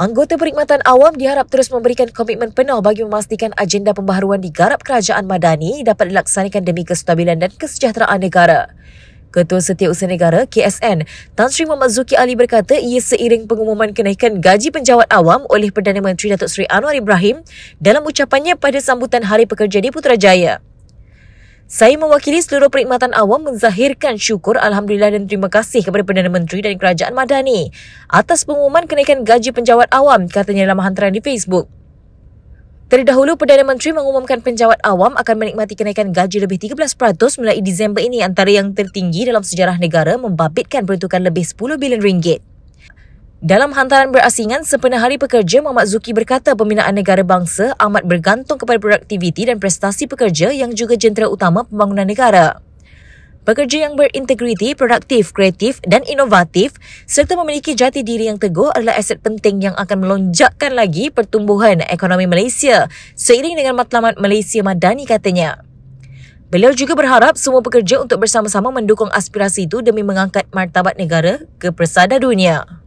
Anggota Perkhidmatan Awam diharap terus memberikan komitmen penuh bagi memastikan agenda pembaharuan garap Kerajaan Madani dapat dilaksanakan demi kestabilan dan kesejahteraan negara. Ketua Setiausaha Negara KSN Tan Sri Muhammad Zuki Ali berkata ia seiring pengumuman kenaikan gaji penjawat awam oleh Perdana Menteri Datuk Seri Anwar Ibrahim dalam ucapannya pada sambutan Hari Pekerja di Putrajaya. Saya mewakili seluruh perkhidmatan awam menzahirkan syukur Alhamdulillah dan terima kasih kepada Perdana Menteri dan Kerajaan Madani atas pengumuman kenaikan gaji penjawat awam, katanya dalam hantaran di Facebook. Terdahulu, Perdana Menteri mengumumkan penjawat awam akan menikmati kenaikan gaji lebih 13% mulai Disember ini antara yang tertinggi dalam sejarah negara membabitkan peruntukan lebih 10 bilion. Ringgit. Dalam hantaran berasingan sepenuh hari pekerja, Mohd Zuki berkata pembinaan negara bangsa amat bergantung kepada produktiviti dan prestasi pekerja yang juga jentera utama pembangunan negara. Pekerja yang berintegriti, produktif, kreatif dan inovatif serta memiliki jati diri yang teguh adalah aset penting yang akan melonjakkan lagi pertumbuhan ekonomi Malaysia seiring dengan matlamat Malaysia Madani katanya. Beliau juga berharap semua pekerja untuk bersama-sama mendukung aspirasi itu demi mengangkat martabat negara ke persada dunia.